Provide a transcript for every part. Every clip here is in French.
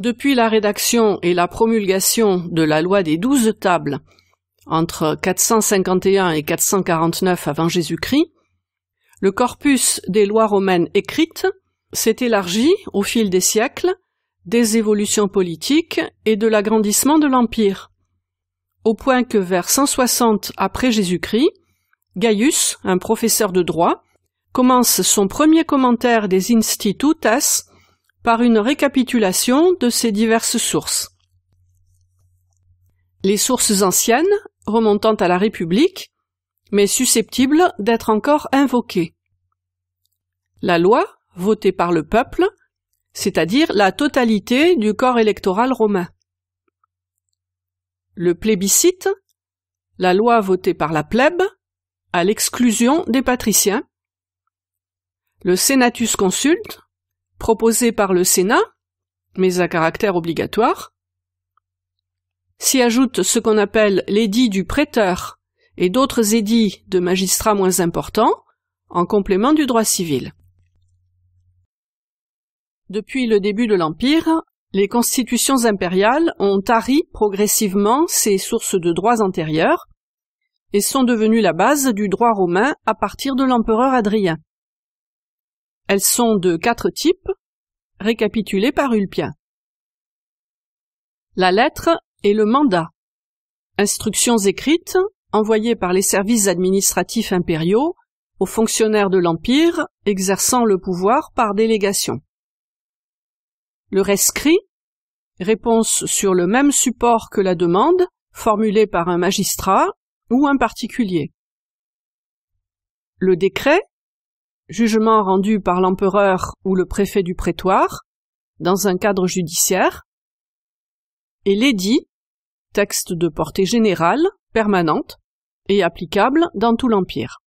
Depuis la rédaction et la promulgation de la loi des douze tables entre 451 et 449 avant Jésus-Christ, le corpus des lois romaines écrites s'est élargi au fil des siècles, des évolutions politiques et de l'agrandissement de l'Empire, au point que vers 160 après Jésus-Christ, Gaius, un professeur de droit, commence son premier commentaire des Institutas par une récapitulation de ces diverses sources. Les sources anciennes, remontant à la République, mais susceptibles d'être encore invoquées. La loi, votée par le peuple, c'est-à-dire la totalité du corps électoral romain. Le plébiscite, la loi votée par la plèbe, à l'exclusion des patriciens. Le senatus consulte, proposé par le Sénat, mais à caractère obligatoire. S'y ajoute ce qu'on appelle l'édit du prêteur et d'autres édits de magistrats moins importants, en complément du droit civil. Depuis le début de l'Empire, les constitutions impériales ont tari progressivement ces sources de droits antérieurs et sont devenues la base du droit romain à partir de l'empereur Adrien. Elles sont de quatre types, récapitulées par Ulpien. La lettre et le mandat. Instructions écrites envoyées par les services administratifs impériaux aux fonctionnaires de l'Empire exerçant le pouvoir par délégation. Le rescrit, réponse sur le même support que la demande, formulée par un magistrat ou un particulier. Le décret, jugement rendu par l'empereur ou le préfet du prétoire, dans un cadre judiciaire, et l'édit, texte de portée générale, permanente, et applicable dans tout l'Empire.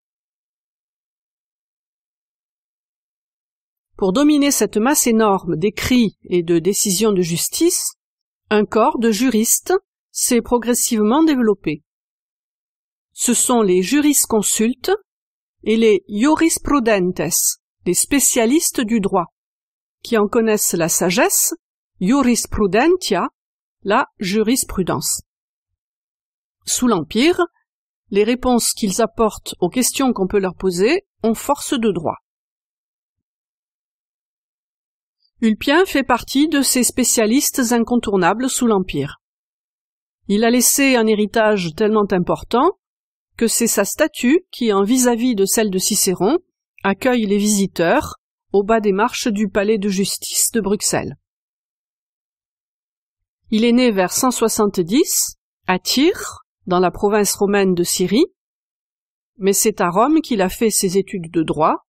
Pour dominer cette masse énorme d'écrits et de décisions de justice, un corps de juristes s'est progressivement développé. Ce sont les jurisconsultes et les jurisprudentes, les spécialistes du droit, qui en connaissent la sagesse, jurisprudentia, la jurisprudence. Sous l'Empire, les réponses qu'ils apportent aux questions qu'on peut leur poser ont force de droit. Ulpien fait partie de ces spécialistes incontournables sous l'Empire. Il a laissé un héritage tellement important que c'est sa statue qui, en vis-à-vis de celle de Cicéron, accueille les visiteurs au bas des marches du palais de justice de Bruxelles. Il est né vers 170 à Tyr, dans la province romaine de Syrie, mais c'est à Rome qu'il a fait ses études de droit,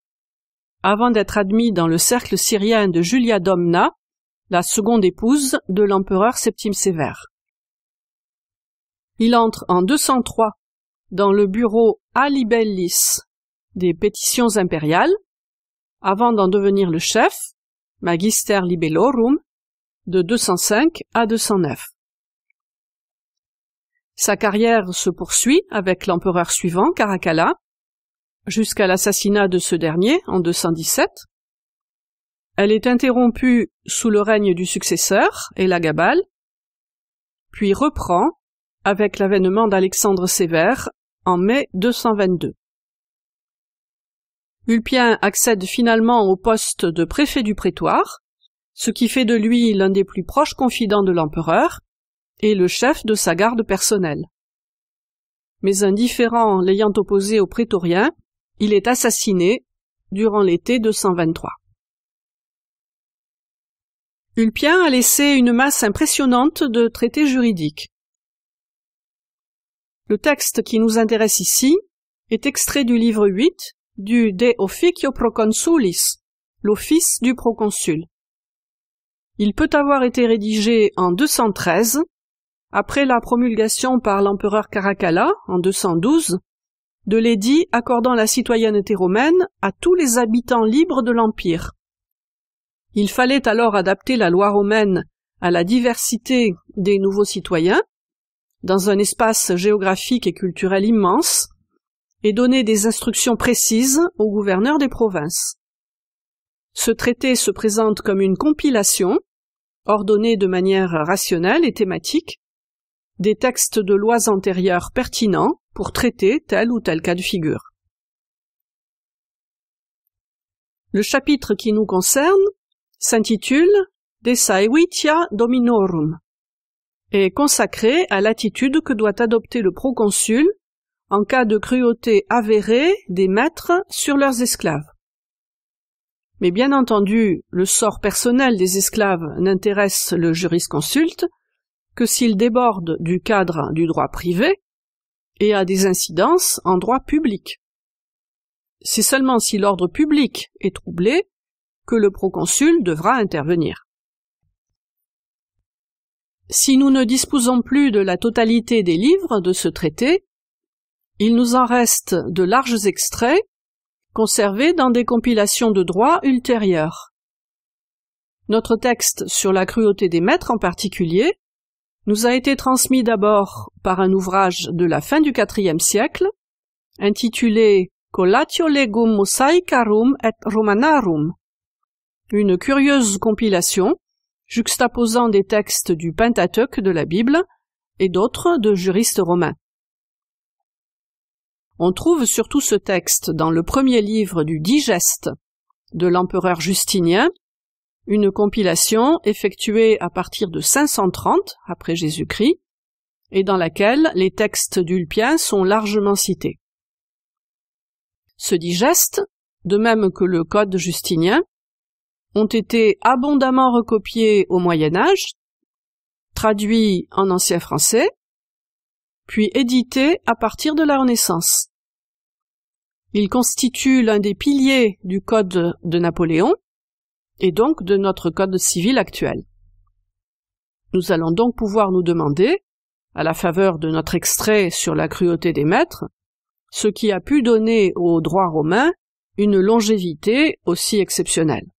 avant d'être admis dans le cercle syrien de Julia Domna, la seconde épouse de l'empereur Septime Sévère. Il entre en 203 dans le bureau Alibellis des pétitions impériales, avant d'en devenir le chef, Magister Libellorum, de 205 à 209. Sa carrière se poursuit avec l'empereur suivant, Caracalla, jusqu'à l'assassinat de ce dernier en 217. Elle est interrompue sous le règne du successeur, Elagabal, puis reprend avec l'avènement d'Alexandre Sévère en mai 222. Ulpien accède finalement au poste de préfet du prétoire, ce qui fait de lui l'un des plus proches confidents de l'empereur et le chef de sa garde personnelle. Mais indifférent l'ayant opposé au prétorien, il est assassiné durant l'été 223. Ulpien a laissé une masse impressionnante de traités juridiques. Le texte qui nous intéresse ici est extrait du livre 8 du De Officio Proconsulis, l'office du proconsul. Il peut avoir été rédigé en 213, après la promulgation par l'empereur Caracalla, en 212, de l'édit accordant la citoyenneté romaine à tous les habitants libres de l'Empire. Il fallait alors adapter la loi romaine à la diversité des nouveaux citoyens, dans un espace géographique et culturel immense, et donner des instructions précises aux gouverneurs des provinces. Ce traité se présente comme une compilation, ordonnée de manière rationnelle et thématique, des textes de lois antérieures pertinents pour traiter tel ou tel cas de figure. Le chapitre qui nous concerne s'intitule De Dominorum, est consacré à l'attitude que doit adopter le proconsul en cas de cruauté avérée des maîtres sur leurs esclaves. Mais bien entendu, le sort personnel des esclaves n'intéresse le jurisconsulte que s'il déborde du cadre du droit privé et a des incidences en droit public. C'est seulement si l'ordre public est troublé que le proconsul devra intervenir. Si nous ne disposons plus de la totalité des livres de ce traité, il nous en reste de larges extraits conservés dans des compilations de droit ultérieures. Notre texte sur la cruauté des maîtres en particulier nous a été transmis d'abord par un ouvrage de la fin du IVe siècle, intitulé Collatio legum mosaicarum et romanarum, une curieuse compilation juxtaposant des textes du Pentateuque de la Bible et d'autres de juristes romains. On trouve surtout ce texte dans le premier livre du Digeste de l'empereur Justinien, une compilation effectuée à partir de 530 après Jésus-Christ, et dans laquelle les textes d'Ulpien sont largement cités. Ce digeste, de même que le Code justinien, ont été abondamment recopiés au Moyen Âge, traduits en ancien français, puis édités à partir de la Renaissance. Ils constituent l'un des piliers du Code de Napoléon et donc de notre Code civil actuel. Nous allons donc pouvoir nous demander, à la faveur de notre extrait sur la cruauté des maîtres, ce qui a pu donner au droit romain une longévité aussi exceptionnelle.